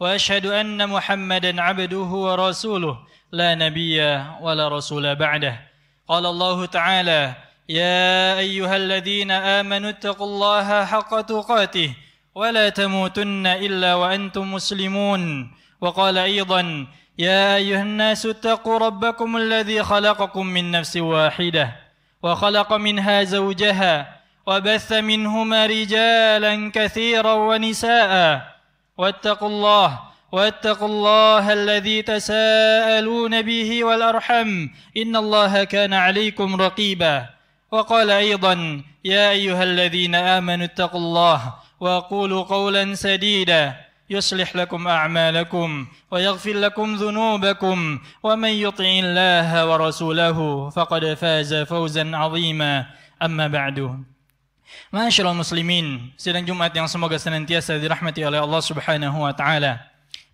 واشهد ان محمدا عبده ورسوله لا نبي ولا رسول بعده قال الله تعالى يا ايها الذين امنوا اتقوا الله حق تقاته ولا تموتن الا وانتم مسلمون وقال ايضا يا ايها الناس اتقوا ربكم الذي خلقكم من نفس واحده وخلق منها زوجها وبث منهما رجالا كثيرا ونساء واتقوا الله واتقوا الله الذي تساءلون به والارحم ان الله كان عليكم رقيبا وقال ايضا يا ايها الذين امنوا اتقوا الله وقولوا قولا سديدا يصلح لكم اعمالكم ويغفر لكم ذنوبكم ومن يطع الله ورسوله فقد فاز فوزا عظيما اما بعد Masyaallah muslimin, sidang Jumat yang semoga senantiasa dirahmati oleh Allah Subhanahu wa taala.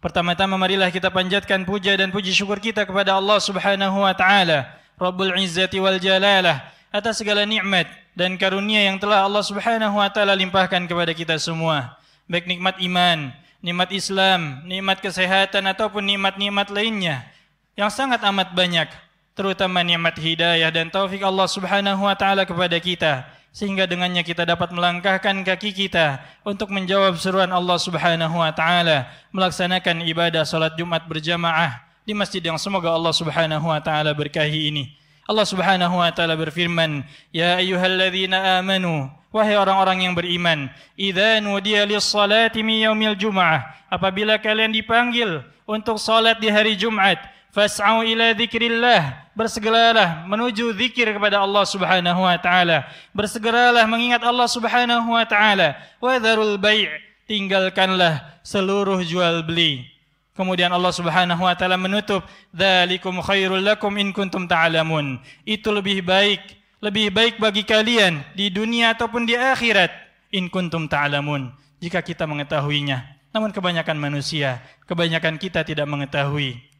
Pertama-tama marilah kita panjatkan puja dan puji syukur kita kepada Allah Subhanahu wa taala, Rabbul Izzati wal Jalalah atas segala nikmat dan karunia yang telah Allah Subhanahu wa taala limpahkan kepada kita semua, baik nikmat iman, nikmat Islam, nikmat kesehatan ataupun nikmat-nikmat lainnya yang sangat amat banyak, terutama nikmat hidayah dan taufik Allah Subhanahu wa taala kepada kita sehingga dengannya kita dapat melangkahkan kaki kita untuk menjawab seruan Allah Subhanahu wa taala melaksanakan ibadah salat Jumat berjamaah di masjid yang semoga Allah Subhanahu wa taala berkahi ini. Allah Subhanahu wa taala berfirman, "Ya ayyuhalladzina amanu" Wahai orang-orang yang beriman, idza nudiya lis-salati min yaumil jum'ah, apabila kalian dipanggil untuk salat di hari Jumat, Fas'au ila dzikrillah, bersegeralah menuju zikir kepada Allah Subhanahu wa taala. Bersegeralah mengingat Allah Subhanahu wa taala. Wa dzarul bai', tinggalkanlah seluruh jual beli. Kemudian Allah Subhanahu wa taala menutup, "Dzalikum khairul lakum in kuntum ta'lamun." Itu lebih baik, lebih baik bagi kalian di dunia ataupun di akhirat, in kuntum ta'lamun, jika kita mengetahuinya. Namun kebanyakan manusia, kebanyakan kita tidak mengetahui.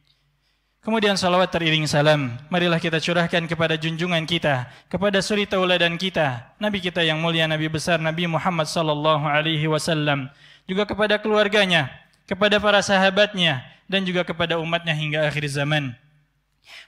Kemudian salawat teriring salam. Marilah kita curahkan kepada junjungan kita, kepada suri tauladan kita, Nabi kita yang mulia, Nabi besar, Nabi Muhammad sallallahu alaihi wasallam. Juga kepada keluarganya, kepada para sahabatnya, dan juga kepada umatnya hingga akhir zaman.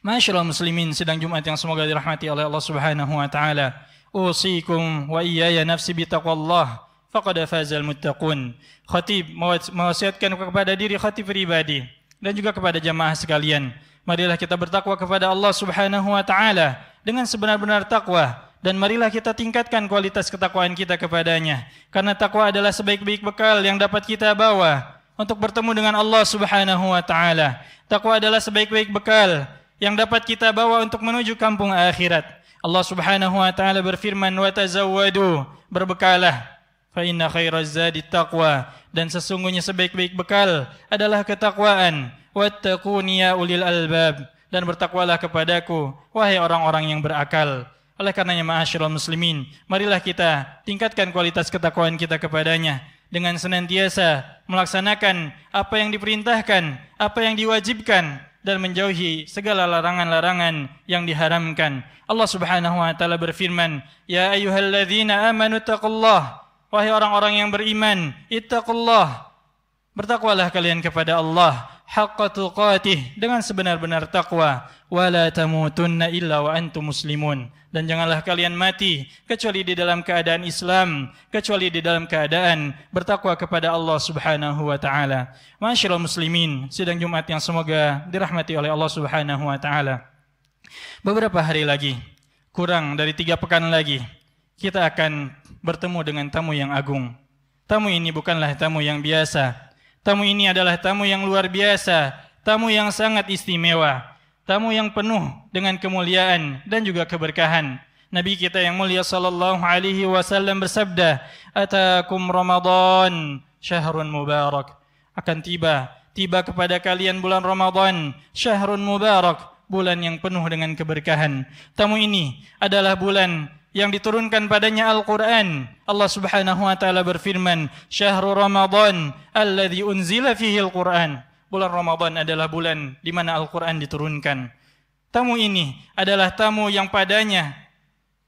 Masyaallah muslimin, sedang Jumat yang semoga dirahmati oleh Allah Subhanahu wa taala. Usikum wa iyaya nafsi bitaqwallah faqad fazal muttaqun. Khatib mewasiatkan kepada diri khatib pribadi dan juga kepada jamaah sekalian. Marilah kita bertakwa kepada Allah Subhanahu wa taala dengan sebenar-benar takwa dan marilah kita tingkatkan kualitas ketakwaan kita kepadanya karena takwa adalah sebaik-baik bekal yang dapat kita bawa untuk bertemu dengan Allah Subhanahu wa taala. Takwa adalah sebaik-baik bekal yang dapat kita bawa untuk menuju kampung akhirat. Allah Subhanahu wa taala berfirman wa tazawwadu berbekalah fa inna khairaz zadi taqwa dan sesungguhnya sebaik-baik bekal adalah ketakwaan. wattaquniya ulil albab dan bertakwalah kepadaku wahai orang-orang yang berakal. Oleh karenanya ma'asyiral muslimin, marilah kita tingkatkan kualitas ketakwaan kita kepadanya dengan senantiasa melaksanakan apa yang diperintahkan, apa yang diwajibkan dan menjauhi segala larangan-larangan yang diharamkan. Allah Subhanahu wa taala berfirman, "Ya ayyuhalladzina amanu taqullaha" Wahai orang-orang yang beriman, ittaqullah. Bertakwalah kalian kepada Allah haqqa tuqatih dengan sebenar-benar takwa wala tamutunna illa wa antum muslimun dan janganlah kalian mati kecuali di dalam keadaan Islam kecuali di dalam keadaan bertakwa kepada Allah Subhanahu wa taala. Masyaallah muslimin, sidang Jumat yang semoga dirahmati oleh Allah Subhanahu wa taala. Beberapa hari lagi, kurang dari tiga pekan lagi, kita akan bertemu dengan tamu yang agung. Tamu ini bukanlah tamu yang biasa. Tamu ini adalah tamu yang luar biasa, tamu yang sangat istimewa, tamu yang penuh dengan kemuliaan dan juga keberkahan. Nabi kita yang mulia sallallahu alaihi wasallam bersabda, "Atakum Ramadan, syahrun mubarak." Akan tiba, tiba kepada kalian bulan Ramadan, syahrun mubarak, bulan yang penuh dengan keberkahan. Tamu ini adalah bulan yang diturunkan padanya Al-Quran. Allah subhanahu wa ta'ala berfirman, Syahrul Ramadan, alladhi unzila fihi Al-Quran. Bulan Ramadan adalah bulan di mana Al-Quran diturunkan. Tamu ini adalah tamu yang padanya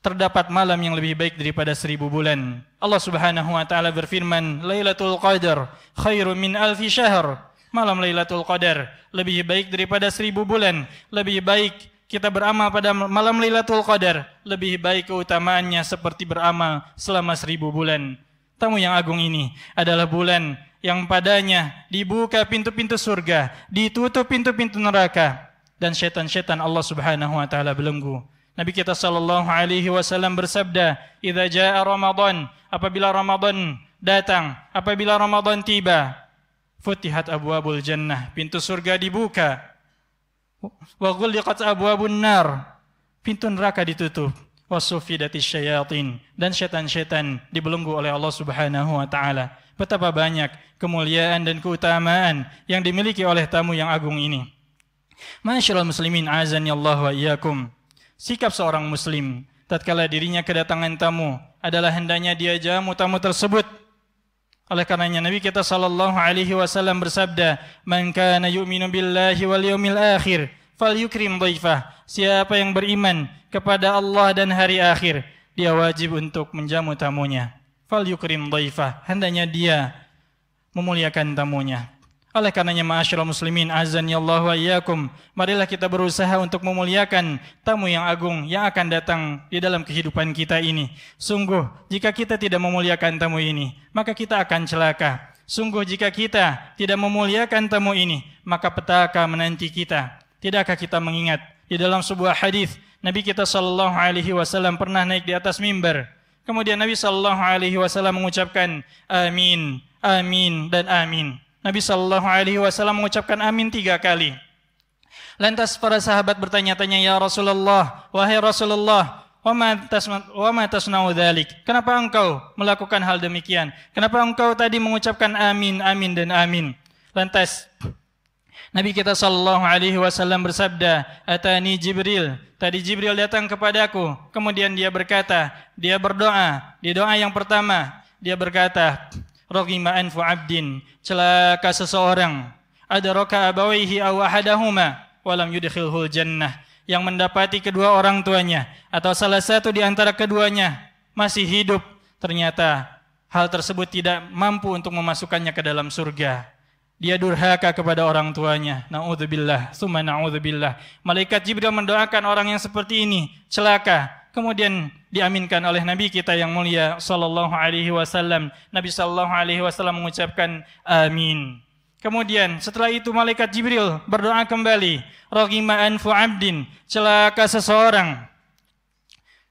terdapat malam yang lebih baik daripada seribu bulan. Allah subhanahu wa ta'ala berfirman, Lailatul Qadar khairu min alfi syahr. Malam Lailatul Qadar lebih baik daripada seribu bulan. Lebih baik kita beramal pada malam Lailatul Qadar lebih baik keutamaannya seperti beramal selama seribu bulan. Tamu yang agung ini adalah bulan yang padanya dibuka pintu-pintu surga, ditutup pintu-pintu neraka dan setan-setan Allah Subhanahu wa taala belenggu. Nabi kita sallallahu alaihi wasallam bersabda, "Idza jaa Ramadan," apabila Ramadan datang, apabila Ramadan tiba, futihat abwabul jannah, pintu surga dibuka wa abwabun nar pintu neraka ditutup wasufidati syayatin dan setan-setan dibelenggu oleh Allah Subhanahu wa taala. Betapa banyak kemuliaan dan keutamaan yang dimiliki oleh tamu yang agung ini. Masyarul muslimin azani Allah wa iyakum Sikap seorang muslim tatkala dirinya kedatangan tamu adalah hendaknya dia jamu tamu tersebut oleh karenanya Nabi kita sallallahu alaihi wasallam bersabda, "Man kana yu'minu billahi wal yawmil akhir falyukrim dhaifah." Siapa yang beriman kepada Allah dan hari akhir, dia wajib untuk menjamu tamunya. Falyukrim dhaifah. Hendaknya dia memuliakan tamunya. Oleh karenanya ma'asyiral muslimin azan ya Allah wa marilah kita berusaha untuk memuliakan tamu yang agung yang akan datang di dalam kehidupan kita ini. Sungguh jika kita tidak memuliakan tamu ini, maka kita akan celaka. Sungguh jika kita tidak memuliakan tamu ini, maka petaka menanti kita. Tidakkah kita mengingat di dalam sebuah hadis Nabi kita sallallahu alaihi wasallam pernah naik di atas mimbar. Kemudian Nabi sallallahu alaihi wasallam mengucapkan amin, amin dan amin. Nabi Shallallahu Alaihi Wasallam mengucapkan amin tiga kali. Lantas para sahabat bertanya-tanya, ya Rasulullah, wahai Rasulullah, wama tasnau dhalik. Kenapa engkau melakukan hal demikian? Kenapa engkau tadi mengucapkan amin, amin dan amin? Lantas Nabi kita sallallahu alaihi wasallam bersabda, "Atani Jibril." Tadi Jibril datang kepada aku, kemudian dia berkata, dia berdoa, di doa yang pertama dia berkata, Rogima anfu abdin. Celaka seseorang. ada roka aw ahadahuma. Walam yudkhilhul jannah. Yang mendapati kedua orang tuanya. Atau salah satu di antara keduanya. Masih hidup. Ternyata hal tersebut tidak mampu untuk memasukkannya ke dalam surga. Dia durhaka kepada orang tuanya. Na'udzubillah, summa na'udzubillah. Malaikat Jibril mendoakan orang yang seperti ini, celaka kemudian diaminkan oleh nabi kita yang mulia sallallahu alaihi wasallam. Nabi sallallahu alaihi wasallam mengucapkan amin. Kemudian setelah itu malaikat Jibril berdoa kembali, raghima anfu abdin, celaka seseorang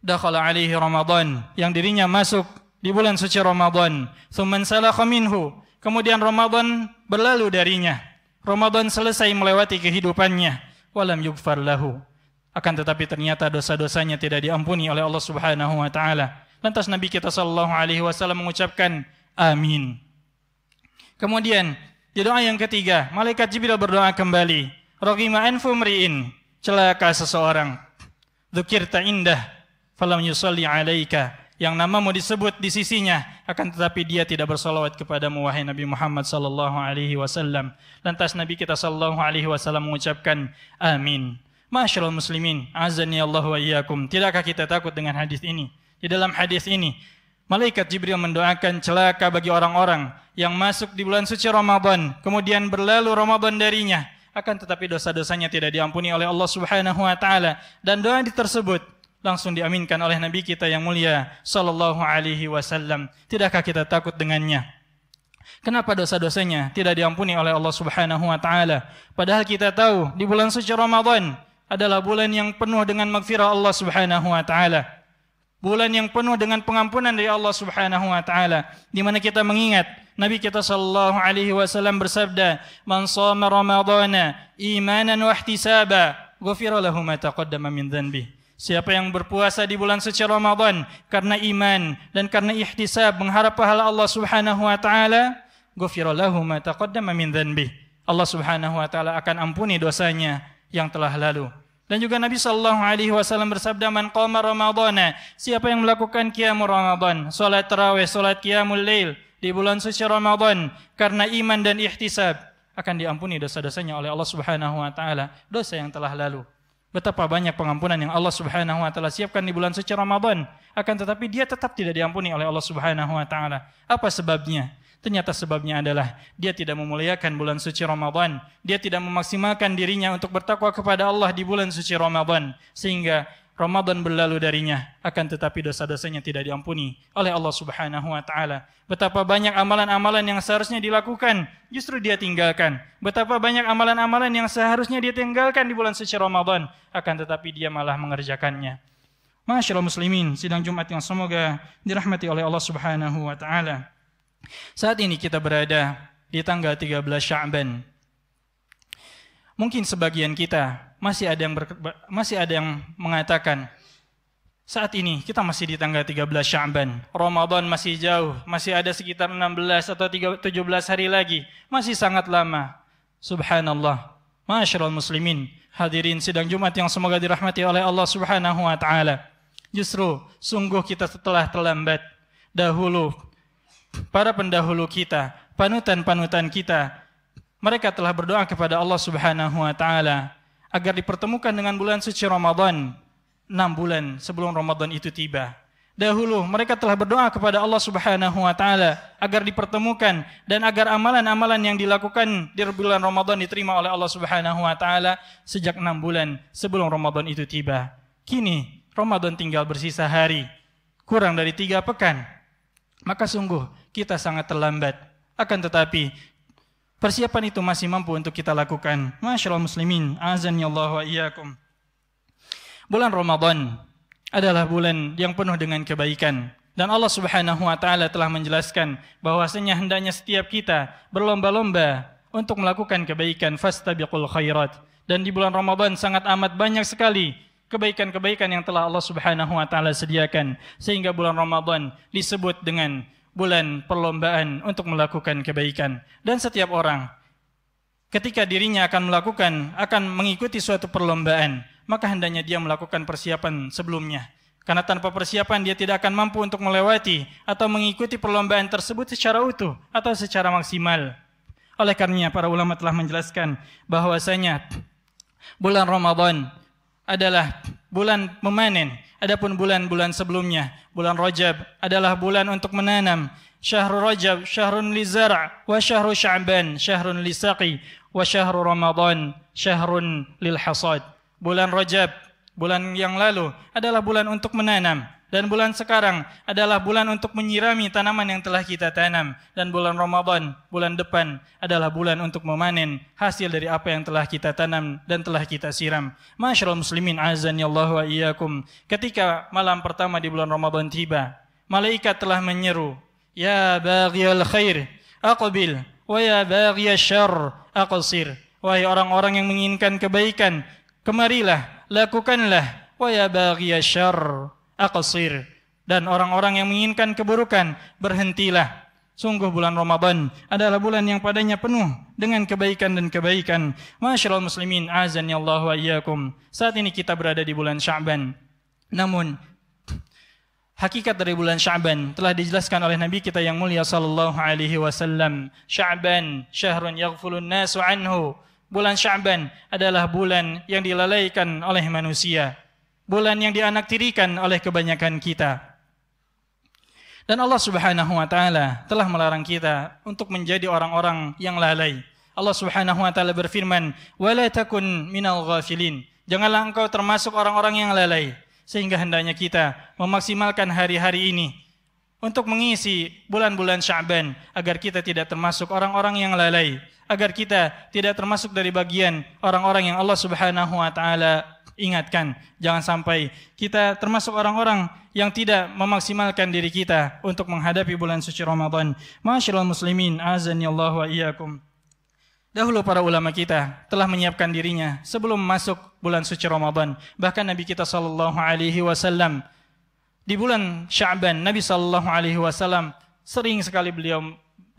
dakhala alaihi Ramadan yang dirinya masuk di bulan suci Ramadan, thumman salakha minhu, kemudian Ramadan berlalu darinya. Ramadan selesai melewati kehidupannya, walam yughfar lahu akan tetapi ternyata dosa-dosanya tidak diampuni oleh Allah Subhanahu wa taala. Lantas Nabi kita sallallahu alaihi wasallam mengucapkan amin. Kemudian di doa yang ketiga, malaikat Jibril berdoa kembali, "Raghima anfu mri'in," celaka seseorang. "Dzukirta indah falam yusalli 'alaika." Yang namamu disebut di sisinya, akan tetapi dia tidak bersolawat kepadamu wahai Nabi Muhammad sallallahu alaihi wasallam. Lantas Nabi kita sallallahu alaihi wasallam mengucapkan amin. Masyaallah muslimin, azani Allah wa iyyakum. Tidakkah kita takut dengan hadis ini? Di dalam hadis ini, malaikat Jibril mendoakan celaka bagi orang-orang yang masuk di bulan suci Ramadan, kemudian berlalu Ramadan darinya, akan tetapi dosa-dosanya tidak diampuni oleh Allah Subhanahu wa taala dan doa tersebut langsung diaminkan oleh nabi kita yang mulia sallallahu alaihi wasallam. Tidakkah kita takut dengannya? Kenapa dosa-dosanya tidak diampuni oleh Allah Subhanahu wa taala? Padahal kita tahu di bulan suci Ramadan adalah bulan yang penuh dengan magfirah Allah Subhanahu wa taala. Bulan yang penuh dengan pengampunan dari Allah Subhanahu wa taala di mana kita mengingat Nabi kita sallallahu alaihi wasallam bersabda, "Man shama ramadhana imanan wa ihtisaba, ghufira lahu ma taqaddama min dhanbihi." Siapa yang berpuasa di bulan suci Ramadan karena iman dan karena ihtisab mengharap pahala Allah Subhanahu wa taala, ghufira lahu ma taqaddama min dhanbihi. Allah Subhanahu wa taala akan ampuni dosanya yang telah lalu. Dan juga Nabi sallallahu alaihi wasallam bersabda man qama ramadhana, siapa yang melakukan qiyamul Ramadhan solat terawih, solat kiamul lail di bulan suci Ramadhan karena iman dan ihtisab akan diampuni dosa-dosanya oleh Allah Subhanahu wa taala, dosa yang telah lalu. Betapa banyak pengampunan yang Allah Subhanahu wa taala siapkan di bulan suci Ramadan, akan tetapi dia tetap tidak diampuni oleh Allah Subhanahu wa taala. Apa sebabnya? Ternyata sebabnya adalah dia tidak memuliakan bulan suci Ramadan. Dia tidak memaksimalkan dirinya untuk bertakwa kepada Allah di bulan suci Ramadan. Sehingga Ramadan berlalu darinya, akan tetapi dosa-dosanya tidak diampuni oleh Allah Subhanahu wa taala. Betapa banyak amalan-amalan yang seharusnya dilakukan, justru dia tinggalkan. Betapa banyak amalan-amalan yang seharusnya dia tinggalkan di bulan suci Ramadan, akan tetapi dia malah mengerjakannya. Allah muslimin, sidang Jumat yang semoga dirahmati oleh Allah Subhanahu wa taala. Saat ini kita berada di tanggal 13 Sya'ban. Mungkin sebagian kita masih ada yang ber, masih ada yang mengatakan saat ini kita masih di tanggal 13 Sya'ban. Ramadan masih jauh, masih ada sekitar 16 atau 17 hari lagi. Masih sangat lama. Subhanallah. Masyarul muslimin, hadirin sidang Jumat yang semoga dirahmati oleh Allah Subhanahu wa taala. Justru sungguh kita setelah terlambat. Dahulu para pendahulu kita, panutan-panutan kita, mereka telah berdoa kepada Allah Subhanahu wa taala agar dipertemukan dengan bulan suci Ramadan 6 bulan sebelum Ramadan itu tiba. Dahulu mereka telah berdoa kepada Allah Subhanahu wa taala agar dipertemukan dan agar amalan-amalan yang dilakukan di bulan Ramadan diterima oleh Allah Subhanahu wa taala sejak 6 bulan sebelum Ramadan itu tiba. Kini Ramadan tinggal bersisa hari, kurang dari tiga pekan. Maka sungguh kita sangat terlambat. Akan tetapi persiapan itu masih mampu untuk kita lakukan. Masyaallah muslimin, azan ya Allah wa iyyakum. Bulan Ramadan adalah bulan yang penuh dengan kebaikan dan Allah Subhanahu wa taala telah menjelaskan bahwasanya hendaknya setiap kita berlomba-lomba untuk melakukan kebaikan fastabiqul khairat dan di bulan Ramadan sangat amat banyak sekali kebaikan-kebaikan yang telah Allah Subhanahu wa taala sediakan sehingga bulan Ramadan disebut dengan bulan perlombaan untuk melakukan kebaikan dan setiap orang ketika dirinya akan melakukan akan mengikuti suatu perlombaan maka hendaknya dia melakukan persiapan sebelumnya karena tanpa persiapan dia tidak akan mampu untuk melewati atau mengikuti perlombaan tersebut secara utuh atau secara maksimal oleh karenanya para ulama telah menjelaskan bahwasanya bulan Ramadan adalah bulan memanen Adapun bulan-bulan sebelumnya, bulan Rajab adalah bulan untuk menanam. Syahrul Rajab, syahrun li zar' wa Syahrul Sya'ban, syahrun li saqi wa syahru Ramadan, syahrun lil hasad. Bulan Rajab, bulan yang lalu adalah bulan untuk menanam. Dan bulan sekarang adalah bulan untuk menyirami tanaman yang telah kita tanam. Dan bulan Ramadan, bulan depan adalah bulan untuk memanen hasil dari apa yang telah kita tanam dan telah kita siram. MasyaAllah muslimin azan ya Allah wa iyyakum. Ketika malam pertama di bulan Ramadan tiba, malaikat telah menyeru, Ya baghiyal khair, aqbil, wa ya baghiyal syarr, aqsir. Wahai orang-orang yang menginginkan kebaikan, kemarilah, lakukanlah, wa ya baghiyal syarr, aqsir dan orang-orang yang menginginkan keburukan berhentilah Sungguh bulan Ramadan adalah bulan yang padanya penuh dengan kebaikan dan kebaikan. Masyaallah muslimin azan ya Allah wa iyyakum. Saat ini kita berada di bulan Sya'ban. Namun hakikat dari bulan Sya'ban telah dijelaskan oleh Nabi kita yang mulia sallallahu alaihi wasallam. Sya'ban syahrun yaghfulun nasu anhu. Bulan Sya'ban adalah bulan yang dilalaikan oleh manusia bulan yang dianaktirikan oleh kebanyakan kita. Dan Allah Subhanahu wa taala telah melarang kita untuk menjadi orang-orang yang lalai. Allah Subhanahu wa taala berfirman, la takun minal ghafilin." Janganlah engkau termasuk orang-orang yang lalai sehingga hendaknya kita memaksimalkan hari-hari ini untuk mengisi bulan-bulan Sya'ban agar kita tidak termasuk orang-orang yang lalai, agar kita tidak termasuk dari bagian orang-orang yang Allah Subhanahu wa taala ingatkan jangan sampai kita termasuk orang-orang yang tidak memaksimalkan diri kita untuk menghadapi bulan suci Ramadan. Masyiral muslimin, azani wa iyyakum. Dahulu para ulama kita telah menyiapkan dirinya sebelum masuk bulan suci Ramadan. Bahkan Nabi kita sallallahu alaihi wasallam di bulan Sya'ban Nabi sallallahu alaihi wasallam sering sekali beliau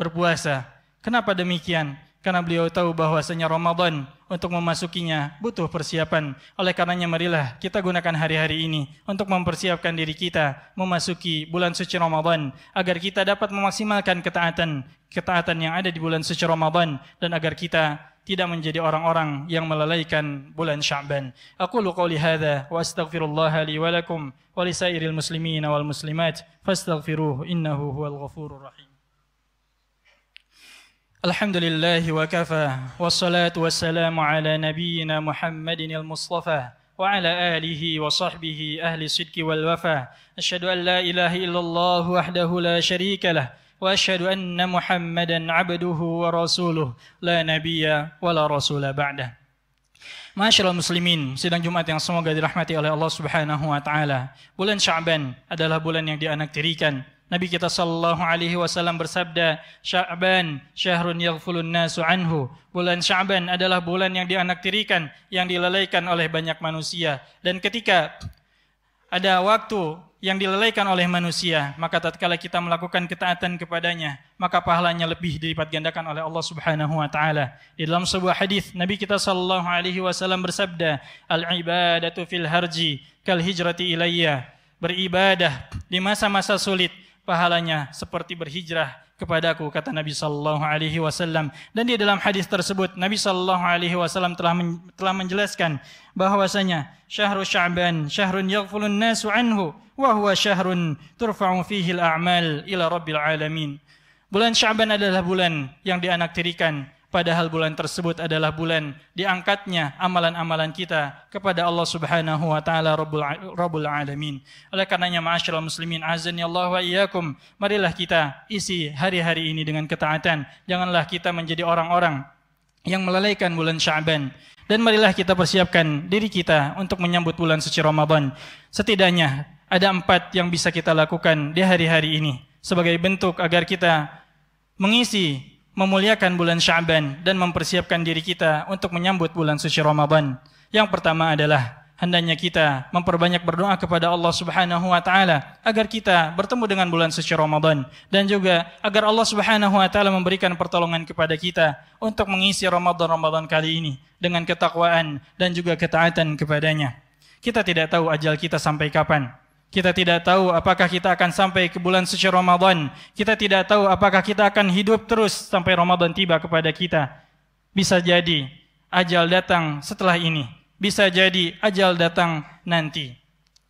berpuasa. Kenapa demikian? Karena beliau tahu bahwasanya Ramadan untuk memasukinya butuh persiapan. Oleh karenanya marilah kita gunakan hari-hari ini untuk mempersiapkan diri kita memasuki bulan suci Ramadan agar kita dapat memaksimalkan ketaatan, ketaatan yang ada di bulan suci Ramadan dan agar kita tidak menjadi orang-orang yang melalaikan bulan Sya'ban. Aku qouli hadza wa astaghfirullah li wa lakum wa muslimin wal muslimat fastaghfiruhu innahu huwal ghafurur rahim. الحمد لله وكفى والصلاة والسلام على نبينا محمد المصطفى وعلى آله وصحبه أهل الصدق والوفاء أشهد أن لا إله إلا الله وحده لا شريك له وأشهد أن محمدا عبده ورسوله لا نبي ولا رسول بعده Masyarakat muslimin, sidang Jumat yang semoga dirahmati oleh Allah Subhanahu wa taala. Bulan Sya'ban adalah bulan yang dianaktirikan Nabi kita sallallahu alaihi wasallam bersabda, "Sya'ban syahrun yaghfulun nasu anhu." Bulan Sya'ban adalah bulan yang dianaktirikan, yang dilalaikan oleh banyak manusia. Dan ketika ada waktu yang dilalaikan oleh manusia, maka tatkala kita melakukan ketaatan kepadanya, maka pahalanya lebih dilipat gandakan oleh Allah Subhanahu wa taala. Di dalam sebuah hadis Nabi kita sallallahu alaihi wasallam bersabda, "Al-ibadatu fil harji kal hijrati ilayya." Beribadah di masa-masa sulit pahalanya seperti berhijrah kepadaku kata Nabi sallallahu alaihi wasallam dan di dalam hadis tersebut Nabi sallallahu alaihi wasallam telah men, telah menjelaskan bahwasanya syahrul sya'ban syahrun yaghfulun nasu anhu wa huwa syahrun turfa'u fihi al-a'mal ila rabbil alamin bulan sya'ban adalah bulan yang dianaktirikan padahal bulan tersebut adalah bulan diangkatnya amalan-amalan kita kepada Allah Subhanahu wa taala Rabbul, Rabbul alamin. Oleh karenanya ma'asyiral muslimin azan Allah wa iyyakum, marilah kita isi hari-hari ini dengan ketaatan. Janganlah kita menjadi orang-orang yang melalaikan bulan Syaban. Dan marilah kita persiapkan diri kita untuk menyambut bulan suci Ramadan. Setidaknya ada empat yang bisa kita lakukan di hari-hari ini sebagai bentuk agar kita mengisi memuliakan bulan Syaban dan mempersiapkan diri kita untuk menyambut bulan suci Ramadan. Yang pertama adalah hendaknya kita memperbanyak berdoa kepada Allah Subhanahu wa taala agar kita bertemu dengan bulan suci Ramadan dan juga agar Allah Subhanahu wa taala memberikan pertolongan kepada kita untuk mengisi Ramadan Ramadan kali ini dengan ketakwaan dan juga ketaatan kepadanya. Kita tidak tahu ajal kita sampai kapan. Kita tidak tahu apakah kita akan sampai ke bulan suci Ramadan. Kita tidak tahu apakah kita akan hidup terus sampai Ramadan tiba kepada kita. Bisa jadi ajal datang setelah ini. Bisa jadi ajal datang nanti.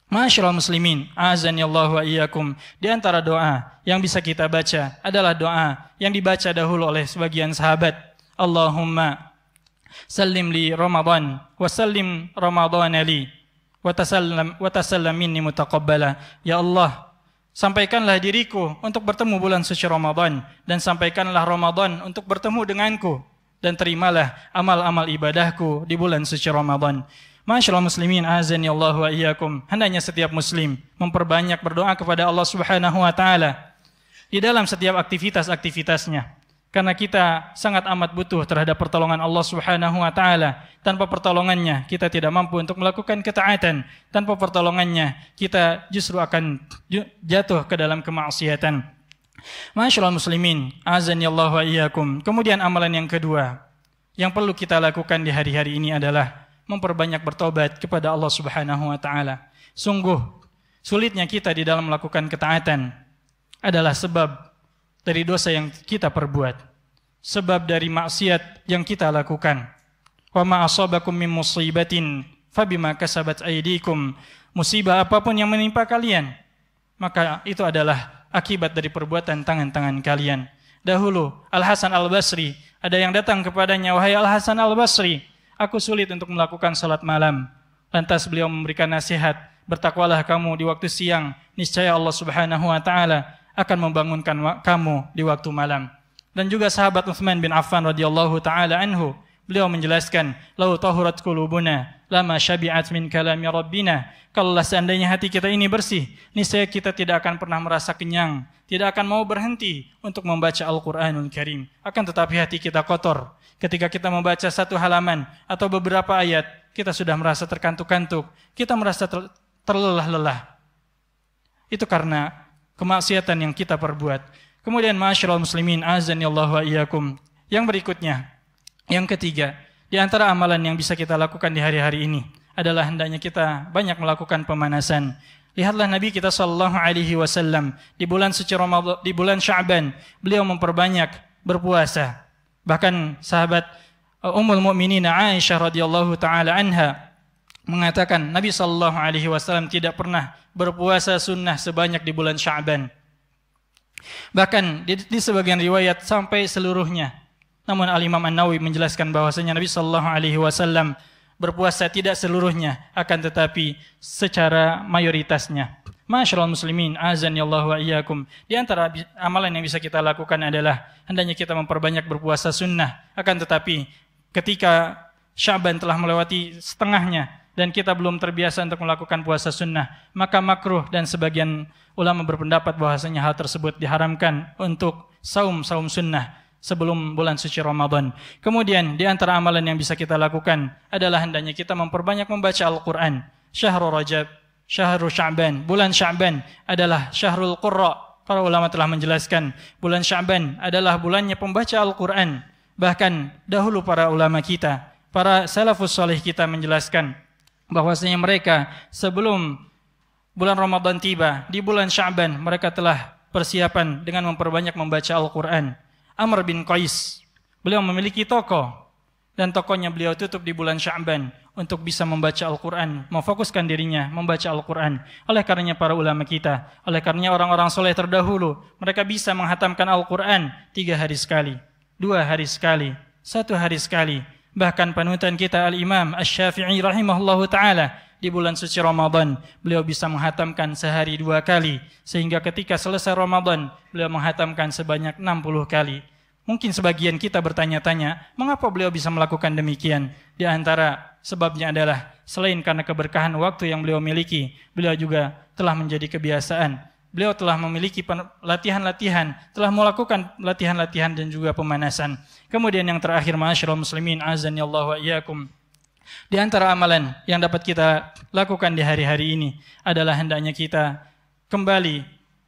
Masyarul muslimin, azani Allah wa iyyakum. Di antara doa yang bisa kita baca adalah doa yang dibaca dahulu oleh sebagian sahabat. Allahumma sallim li Ramadan wa sallim Ramadan li watasallam watasallam minni mutaqabbala. Ya Allah, sampaikanlah diriku untuk bertemu bulan suci Ramadan dan sampaikanlah Ramadan untuk bertemu denganku dan terimalah amal-amal ibadahku di bulan suci Ramadan. Masyaallah muslimin azani Allah wa iyyakum. Hendaknya setiap muslim memperbanyak berdoa kepada Allah Subhanahu wa taala di dalam setiap aktivitas-aktivitasnya karena kita sangat amat butuh terhadap pertolongan Allah Subhanahu wa taala. Tanpa pertolongannya kita tidak mampu untuk melakukan ketaatan. Tanpa pertolongannya kita justru akan jatuh ke dalam kemaksiatan. Masyaallah muslimin, azan ya Allah wa iyyakum. Kemudian amalan yang kedua yang perlu kita lakukan di hari-hari ini adalah memperbanyak bertobat kepada Allah Subhanahu wa taala. Sungguh sulitnya kita di dalam melakukan ketaatan adalah sebab dari dosa yang kita perbuat, sebab dari maksiat yang kita lakukan. Wa ma asabakum min musibatin fabima kasabat aydikum. Musibah apapun yang menimpa kalian, maka itu adalah akibat dari perbuatan tangan-tangan kalian. Dahulu Al Hasan Al Basri ada yang datang kepadanya, "Wahai Al Hasan Al Basri, aku sulit untuk melakukan salat malam." Lantas beliau memberikan nasihat, "Bertakwalah kamu di waktu siang, niscaya Allah Subhanahu wa taala akan membangunkan kamu di waktu malam. Dan juga sahabat Uthman bin Affan radhiyallahu taala anhu, beliau menjelaskan, "Lau tahurat kulubuna lama syabi'at min ya rabbina." kalau seandainya hati kita ini bersih, niscaya kita tidak akan pernah merasa kenyang, tidak akan mau berhenti untuk membaca Al-Qur'anul Karim. Akan tetapi hati kita kotor. Ketika kita membaca satu halaman atau beberapa ayat, kita sudah merasa terkantuk-kantuk, kita merasa terlelah-lelah. Itu karena kemaksiatan yang kita perbuat. Kemudian masyarakat muslimin azan ya Allah wa iyyakum. Yang berikutnya, yang ketiga, di antara amalan yang bisa kita lakukan di hari-hari ini adalah hendaknya kita banyak melakukan pemanasan. Lihatlah Nabi kita sallallahu alaihi wasallam di bulan suci Ramadan, di bulan Sya'ban, beliau memperbanyak berpuasa. Bahkan sahabat uh, Ummul Mukminin Aisyah radhiyallahu taala anha mengatakan Nabi Shallallahu Alaihi Wasallam tidak pernah berpuasa sunnah sebanyak di bulan Syaban. Bahkan di, di sebagian riwayat sampai seluruhnya. Namun Al Imam An Nawawi menjelaskan bahwasanya Nabi Shallallahu Alaihi Wasallam berpuasa tidak seluruhnya, akan tetapi secara mayoritasnya. Masyaallah muslimin, azan ya Allah wa iyyakum. Di antara amalan yang bisa kita lakukan adalah hendaknya kita memperbanyak berpuasa sunnah. Akan tetapi ketika Syaban telah melewati setengahnya, dan kita belum terbiasa untuk melakukan puasa sunnah, maka makruh dan sebagian ulama berpendapat bahwasanya hal tersebut diharamkan untuk saum-saum sunnah sebelum bulan suci Ramadan. Kemudian di antara amalan yang bisa kita lakukan adalah hendaknya kita memperbanyak membaca Al-Qur'an. Syahrul Rajab, Syahrul Sya'ban, bulan Sya'ban adalah Syahrul Qurra. Para ulama telah menjelaskan, bulan Sya'ban adalah bulannya pembaca Al-Qur'an. Bahkan dahulu para ulama kita, para salafus salih kita menjelaskan bahwasanya mereka sebelum bulan Ramadan tiba, di bulan Sya'ban mereka telah persiapan dengan memperbanyak membaca Al-Qur'an. Amr bin Qais, beliau memiliki toko dan tokonya beliau tutup di bulan Sya'ban untuk bisa membaca Al-Quran, memfokuskan dirinya membaca Al-Quran. Oleh karenanya para ulama kita, oleh karenanya orang-orang soleh terdahulu, mereka bisa menghatamkan Al-Quran tiga hari sekali, dua hari sekali, satu hari sekali, Bahkan panutan kita Al-Imam Asy-Syafi'i rahimahullahu taala di bulan suci Ramadan, beliau bisa menghatamkan sehari dua kali sehingga ketika selesai Ramadan, beliau menghatamkan sebanyak 60 kali. Mungkin sebagian kita bertanya-tanya, mengapa beliau bisa melakukan demikian? Di antara sebabnya adalah selain karena keberkahan waktu yang beliau miliki, beliau juga telah menjadi kebiasaan beliau telah memiliki latihan-latihan, telah melakukan latihan-latihan dan juga pemanasan. Kemudian yang terakhir, masyarakat muslimin, azan ya Allah wa iyakum. Di antara amalan yang dapat kita lakukan di hari-hari ini adalah hendaknya kita kembali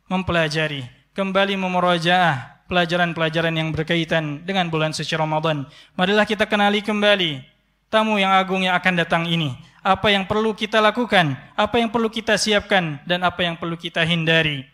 mempelajari, kembali memerajaah pelajaran-pelajaran yang berkaitan dengan bulan suci Ramadan. Marilah kita kenali kembali tamu yang agung yang akan datang ini apa yang perlu kita lakukan, apa yang perlu kita siapkan, dan apa yang perlu kita hindari.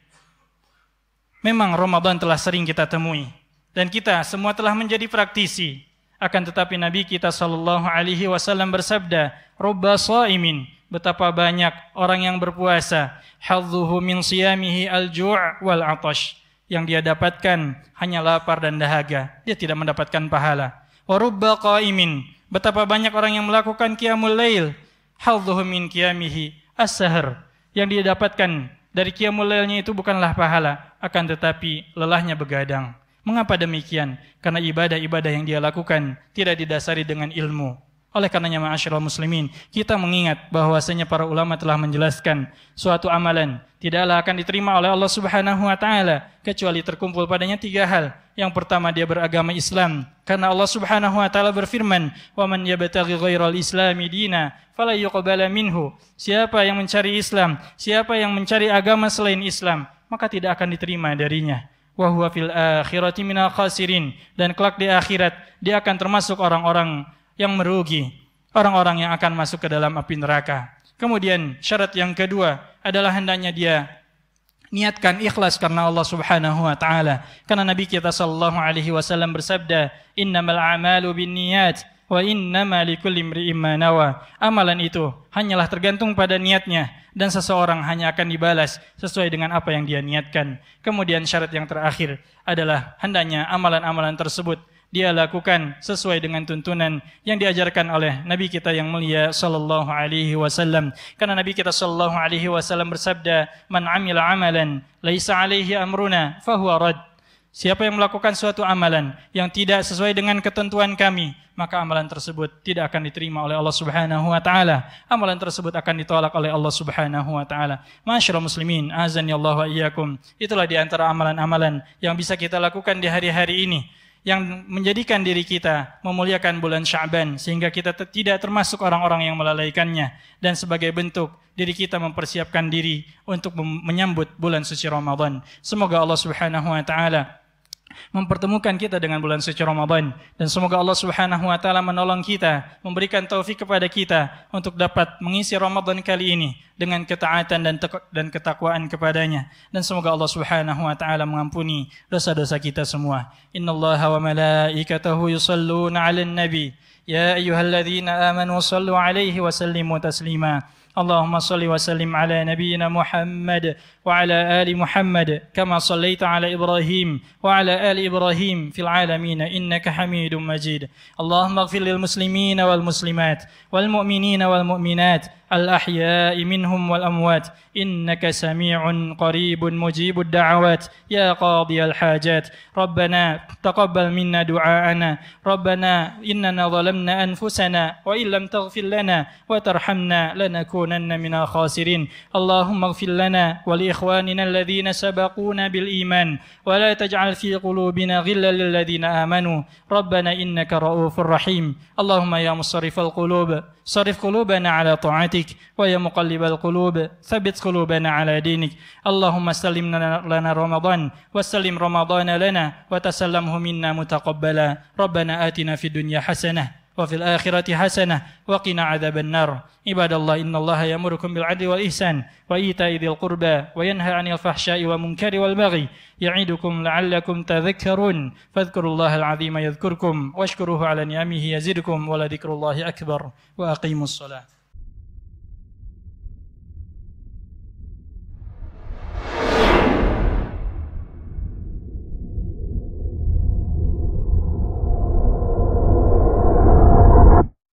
Memang Ramadan telah sering kita temui, dan kita semua telah menjadi praktisi. Akan tetapi Nabi kita Shallallahu Alaihi Wasallam bersabda, "Robba saimin, betapa banyak orang yang berpuasa, halzuhu min siyamihi al wal atosh Yang dia dapatkan hanya lapar dan dahaga. Dia tidak mendapatkan pahala. Warubba qaimin, Betapa banyak orang yang melakukan kiamul lail hadhuhu min qiyamihi as sahr yang dia dapatkan dari qiyamul lailnya itu bukanlah pahala akan tetapi lelahnya begadang. Mengapa demikian? Karena ibadah-ibadah yang dia lakukan tidak didasari dengan ilmu. Oleh karenanya ma'asyiral muslimin, kita mengingat bahwasanya para ulama telah menjelaskan suatu amalan tidaklah akan diterima oleh Allah Subhanahu wa taala kecuali terkumpul padanya tiga hal. Yang pertama dia beragama Islam karena Allah Subhanahu wa taala berfirman, "Wa man yabtaghi ghairal islami dina fala yuqbala minhu." Siapa yang mencari Islam, siapa yang mencari agama selain Islam, maka tidak akan diterima darinya wa huwa fil akhirati minal khasirin dan kelak di akhirat dia akan termasuk orang-orang yang merugi, orang-orang yang akan masuk ke dalam api neraka. Kemudian syarat yang kedua adalah hendaknya dia niatkan ikhlas karena Allah Subhanahu wa taala. Karena Nabi kita sallallahu alaihi wasallam bersabda, "Innamal a'malu binniyat wa innama likulli imri'in ma nawa." Amalan itu hanyalah tergantung pada niatnya dan seseorang hanya akan dibalas sesuai dengan apa yang dia niatkan. Kemudian syarat yang terakhir adalah hendaknya amalan-amalan tersebut dia lakukan sesuai dengan tuntunan yang diajarkan oleh Nabi kita yang mulia sallallahu alaihi wasallam. Karena Nabi kita sallallahu alaihi wasallam bersabda, "Man 'amila 'amalan laisa 'alaihi amruna fahuwa rad." Siapa yang melakukan suatu amalan yang tidak sesuai dengan ketentuan kami, maka amalan tersebut tidak akan diterima oleh Allah Subhanahu wa taala. Amalan tersebut akan ditolak oleh Allah Subhanahu wa taala. Masyaallah muslimin, azan ya Allah wa iyyakum. Itulah di antara amalan-amalan yang bisa kita lakukan di hari-hari ini yang menjadikan diri kita memuliakan bulan Sya'ban sehingga kita tidak termasuk orang-orang yang melalaikannya dan sebagai bentuk diri kita mempersiapkan diri untuk menyambut bulan suci Ramadan. Semoga Allah Subhanahu wa taala mempertemukan kita dengan bulan suci Ramadan dan semoga Allah Subhanahu wa taala menolong kita, memberikan taufik kepada kita untuk dapat mengisi Ramadan kali ini dengan ketaatan dan dan ketakwaan kepadanya dan semoga Allah Subhanahu wa taala mengampuni dosa-dosa kita semua. Innallaha wa malaikatahu yusalluna 'alan nabi. Ya ayyuhalladzina amanu sallu 'alaihi wa sallimu taslima. اللهم صل وسلم على نبينا محمد وعلى آل محمد كما صليت على إبراهيم وعلى آل إبراهيم في العالمين إنك حميد مجيد اللهم اغفر للمسلمين والمسلمات والمؤمنين والمؤمنات الأحياء منهم والأموات إنك سميع قريب مجيب الدعوات يا قاضي الحاجات ربنا تقبل منا دعاءنا ربنا إننا ظلمنا أنفسنا وإن لم تغفر لنا وترحمنا لنكونن من الخاسرين اللهم اغفر لنا ولإخواننا الذين سبقونا بالإيمان ولا تجعل في قلوبنا غلا للذين آمنوا ربنا إنك رؤوف رحيم اللهم يا مصرف القلوب صرف قلوبنا على طاعتك ويا مقلب القلوب ثبت قلوبنا على دينك اللهم سلم لنا رمضان وسلم رمضان لنا وتسلمه منا متقبلا ربنا آتنا في الدنيا حسنة وفي الآخرة حسنة وقنا عذاب النار عباد الله إن الله يأمركم بالعدل والإحسان وإيتاء ذي القربى وينهى عن الفحشاء والمنكر والبغي يعيدكم لعلكم تذكرون فاذكروا الله العظيم يذكركم واشكروه على نعمه يزدكم ولذكر الله أكبر وأقيموا الصلاة